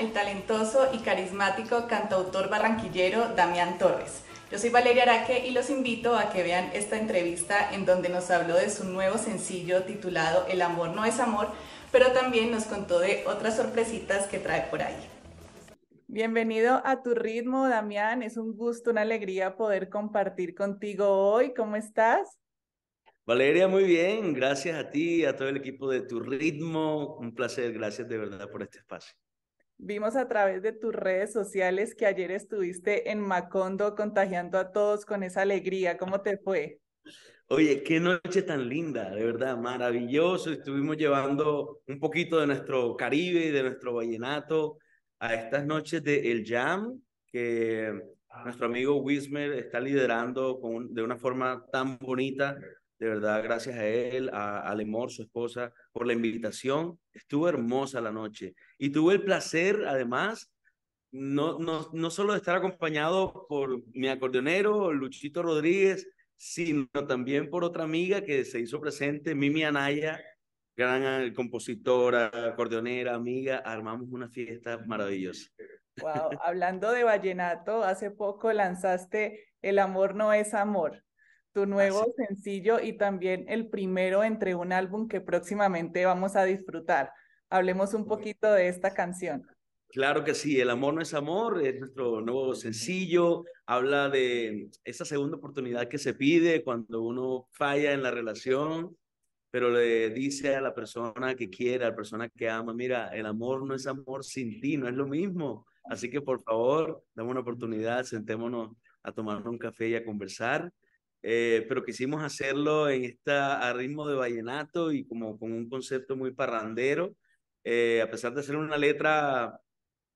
el talentoso y carismático cantautor barranquillero Damián Torres. Yo soy Valeria Araque y los invito a que vean esta entrevista en donde nos habló de su nuevo sencillo titulado El amor no es amor, pero también nos contó de otras sorpresitas que trae por ahí. Bienvenido a tu ritmo, Damián. Es un gusto, una alegría poder compartir contigo hoy. ¿Cómo estás? Valeria, muy bien. Gracias a ti, a todo el equipo de tu ritmo. Un placer. Gracias de verdad por este espacio. Vimos a través de tus redes sociales que ayer estuviste en Macondo contagiando a todos con esa alegría. ¿Cómo te fue? Oye, qué noche tan linda, de verdad, maravilloso. Estuvimos llevando un poquito de nuestro Caribe y de nuestro vallenato a estas noches de El Jam, que ah. nuestro amigo Wismer está liderando con, de una forma tan bonita. De verdad, gracias a él, a, a Lemor, su esposa, por la invitación. Estuvo hermosa la noche y tuve el placer, además, no, no, solo de estar acompañado por mi acordeonero, Luchito Rodríguez, sino también por otra amiga que se hizo presente, Mimi Anaya, gran compositora, acordeonera, amiga, armamos una fiesta maravillosa. hablando de vallenato, hace poco lanzaste El amor no es amor tu nuevo sencillo y también el primero entre un álbum que próximamente vamos a disfrutar. Hablemos un poquito de esta canción. Claro que sí, El amor no es amor, es nuestro nuevo sencillo, habla de esa segunda oportunidad que se pide cuando uno falla en la relación, pero le dice a la persona que quiere, a la persona que ama, mira, el amor no es amor sin ti, no es lo mismo. Así que por favor, dame una oportunidad, sentémonos a tomar un café y a conversar. Eh, pero quisimos hacerlo en esta, a ritmo de vallenato y como con un concepto muy parrandero. Eh, a pesar de ser una letra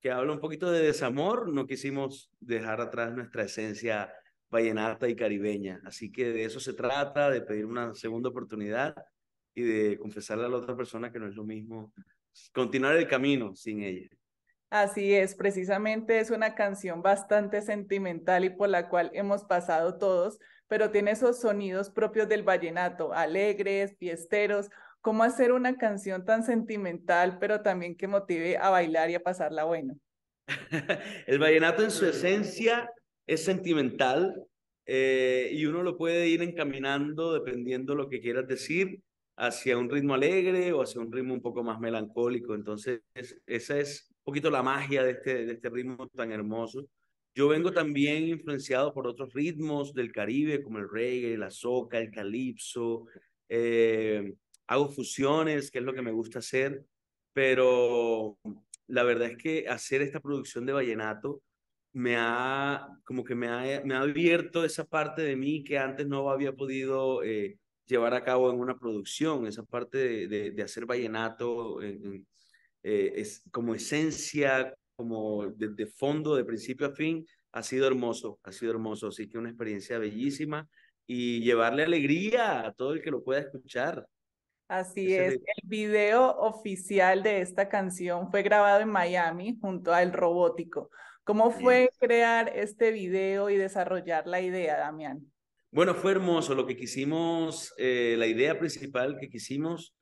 que habla un poquito de desamor, no quisimos dejar atrás nuestra esencia vallenata y caribeña. Así que de eso se trata, de pedir una segunda oportunidad y de confesarle a la otra persona que no es lo mismo continuar el camino sin ella. Así es, precisamente es una canción bastante sentimental y por la cual hemos pasado todos, pero tiene esos sonidos propios del vallenato, alegres, piesteros, ¿Cómo hacer una canción tan sentimental, pero también que motive a bailar y a pasarla bueno? El vallenato en su esencia es sentimental eh, y uno lo puede ir encaminando dependiendo lo que quieras decir hacia un ritmo alegre o hacia un ritmo un poco más melancólico. Entonces, esa es un poquito la magia de este, de este ritmo tan hermoso. Yo vengo también influenciado por otros ritmos del Caribe, como el reggae, la soca, el calipso. Eh, hago fusiones, que es lo que me gusta hacer, pero la verdad es que hacer esta producción de vallenato me ha, como que me ha, me abierto esa parte de mí que antes no había podido eh, llevar a cabo en una producción, esa parte de, hacer vallenato eh, es, como esencia, como de, fondo, de principio a fin, ha sido hermoso, ha sido hermoso. Así que una experiencia bellísima y llevarle alegría a todo el que lo pueda escuchar. Así es, el video oficial de esta canción fue grabado en Miami junto al Robótico. ¿Cómo fue crear este video y desarrollar la idea, Damián? Bueno, fue hermoso. Lo que quisimos, eh, la idea principal que quisimos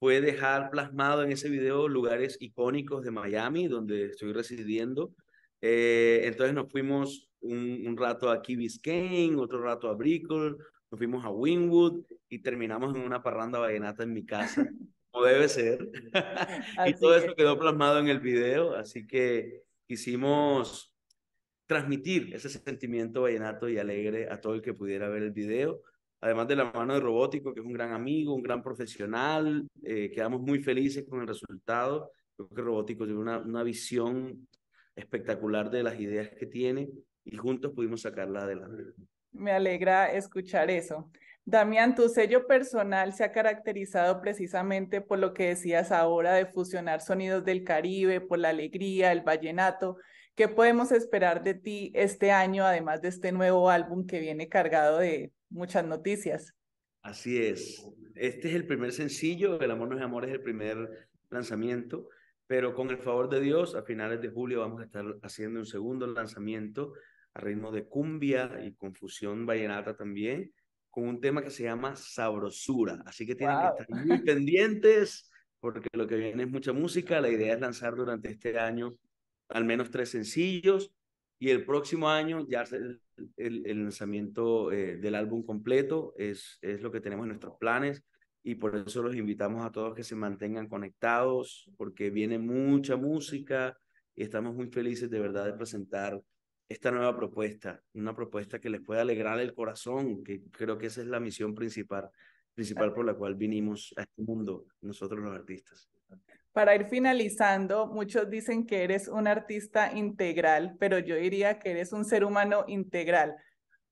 fue dejar plasmado en ese video lugares icónicos de Miami, donde estoy residiendo. Eh, entonces nos fuimos un, rato a Key Biscayne, otro rato a Brickell, nos fuimos a Wynwood y terminamos en una parranda vallenata en mi casa, como debe ser. y todo eso quedó plasmado en el video, así que quisimos transmitir ese sentimiento vallenato y alegre a todo el que pudiera ver el video. Además de la mano de Robótico, que es un gran amigo, un gran profesional, eh, quedamos muy felices con el resultado. Creo que Robótico tiene una, una visión espectacular de las ideas que tiene y juntos pudimos sacarla adelante. Me alegra escuchar eso. Damián, tu sello personal se ha caracterizado precisamente por lo que decías ahora de fusionar sonidos del Caribe, por la alegría, el vallenato, ¿Qué podemos esperar de ti este año, además de este nuevo álbum que viene cargado de muchas noticias? Así es. Este es el primer sencillo, El Amor no es Amor es el primer lanzamiento, pero con el favor de Dios, a finales de julio vamos a estar haciendo un segundo lanzamiento a ritmo de cumbia y confusión vallenata también, con un tema que se llama Sabrosura. Así que tienen que estar muy pendientes porque lo que viene es mucha música. La idea es lanzar durante este año al menos tres sencillos y el próximo año ya el, lanzamiento eh, del álbum completo es, es lo que tenemos en nuestros planes y por eso los invitamos a todos que se mantengan conectados porque viene mucha música y estamos muy felices de verdad de presentar esta nueva propuesta, una propuesta que les pueda alegrar el corazón, que creo que esa es la misión principal, principal por la cual vinimos a este mundo, nosotros los artistas. Para ir finalizando, muchos dicen que eres un artista integral, pero yo diría que eres un ser humano integral.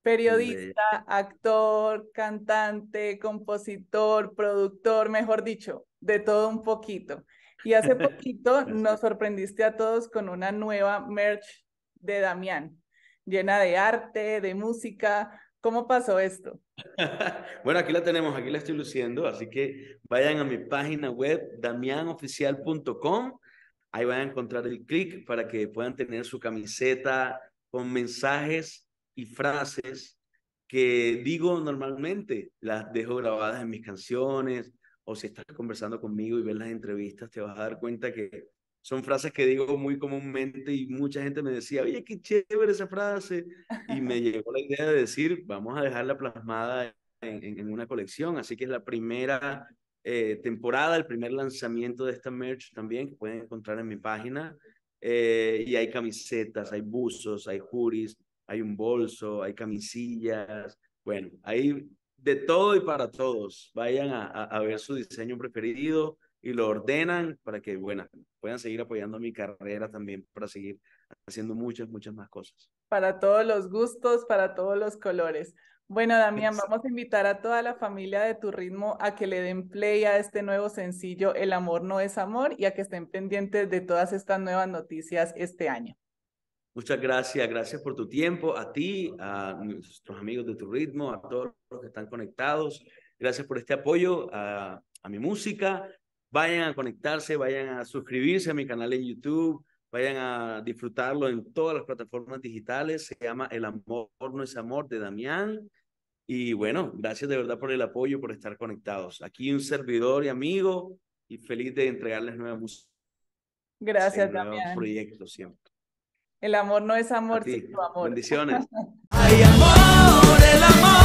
Periodista, actor, cantante, compositor, productor, mejor dicho, de todo un poquito. Y hace poquito nos sorprendiste a todos con una nueva merch de Damián, llena de arte, de música, ¿Cómo pasó esto? bueno, aquí la tenemos, aquí la estoy luciendo, así que vayan a mi página web, damianoficial.com. Ahí van a encontrar el clic para que puedan tener su camiseta con mensajes y frases que digo normalmente. Las dejo grabadas en mis canciones o si estás conversando conmigo y ves las entrevistas, te vas a dar cuenta que son frases que digo muy comúnmente y mucha gente me decía, oye, qué chévere esa frase. Y me llegó la idea de decir, vamos a dejarla plasmada en, una colección. Así que es la primera eh, temporada, el primer lanzamiento de esta merch también, que pueden encontrar en mi página. Eh, y hay camisetas, hay buzos, hay juris, hay un bolso, hay camisillas. Bueno, hay de todo y para todos. Vayan a ver su diseño preferido y lo ordenan para que, bueno, puedan seguir apoyando mi carrera también para seguir haciendo muchas, muchas más cosas. Para todos los gustos, para todos los colores. Bueno, Damián, vamos a invitar a toda la familia de tu ritmo a que le den play a este nuevo sencillo El amor no es amor y a que estén pendientes de todas estas nuevas noticias este año. Muchas gracias, gracias por tu tiempo, a ti, a nuestros amigos de tu ritmo, a todos los que están conectados. Gracias por este apoyo a, a mi música, vayan a conectarse, vayan a suscribirse a mi canal en YouTube, vayan a disfrutarlo en todas las plataformas digitales. Se llama El amor no es amor de Damián. Y bueno, gracias de verdad por el apoyo, por estar conectados. Aquí un servidor y amigo y feliz de entregarles nueva música. Gracias, Damián. proyectos siempre. El amor no es amor, sino amor. Bendiciones. Hay amor, el amor.